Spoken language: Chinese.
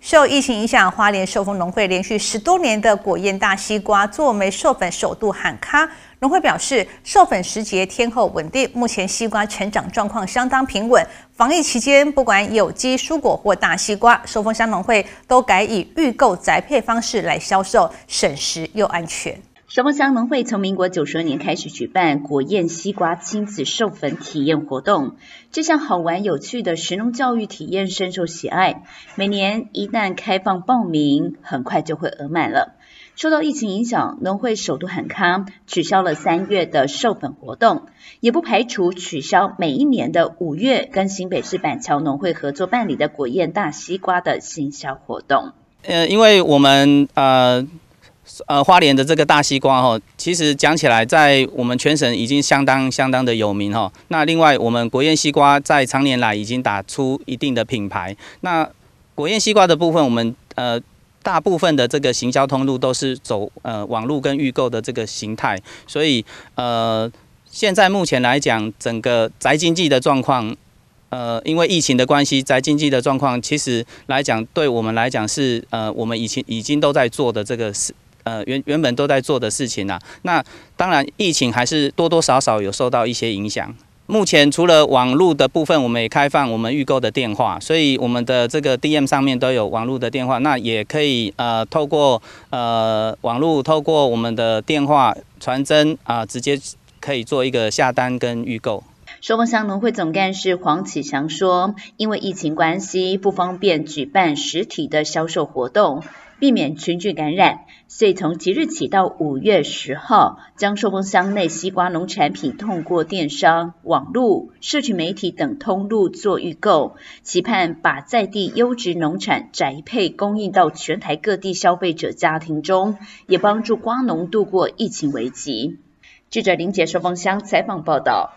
受疫情影响，花莲寿丰农会连续十多年的果宴大西瓜作梅授粉首度喊卡。农会表示，授粉时节天候稳定，目前西瓜成长状况相当平稳。防疫期间，不管有机蔬果或大西瓜，寿丰乡农会都改以预购宅配方式来销售，省时又安全。石峰乡农会从民国九十二年开始举办果宴西瓜亲子授粉体验活动，这项好玩有趣的食农教育体验深受喜爱，每年一旦开放报名，很快就会额满了。受到疫情影响，农会首都汉康取消了三月的授粉活动，也不排除取消每一年的五月跟新北市板桥农会合作办理的果宴大西瓜的行销活动。呃，因为我们呃。呃，花莲的这个大西瓜哦，其实讲起来，在我们全省已经相当相当的有名哈。那另外，我们国宴西瓜在常年来已经打出一定的品牌。那国宴西瓜的部分，我们呃，大部分的这个行销通路都是走呃网络跟预购的这个形态。所以呃，现在目前来讲，整个宅经济的状况，呃，因为疫情的关系，宅经济的状况其实来讲，对我们来讲是呃，我们以前已经都在做的这个事呃，原原本都在做的事情啊。那当然疫情还是多多少少有受到一些影响。目前除了网络的部分，我们也开放我们预购的电话，所以我们的这个 DM 上面都有网络的电话，那也可以呃透过呃网络，透过我们的电话、传真啊，直接可以做一个下单跟预购。收丰乡农会总干事黄启祥说，因为疫情关系，不方便举办实体的销售活动。避免群聚感染，所以从即日起到五月十号，将收风箱内西瓜农产品通过电商、网络、社群媒体等通路做预购，期盼把在地优质农产宅配供应到全台各地消费者家庭中，也帮助瓜农度过疫情危机。记者林杰收风箱采访报道。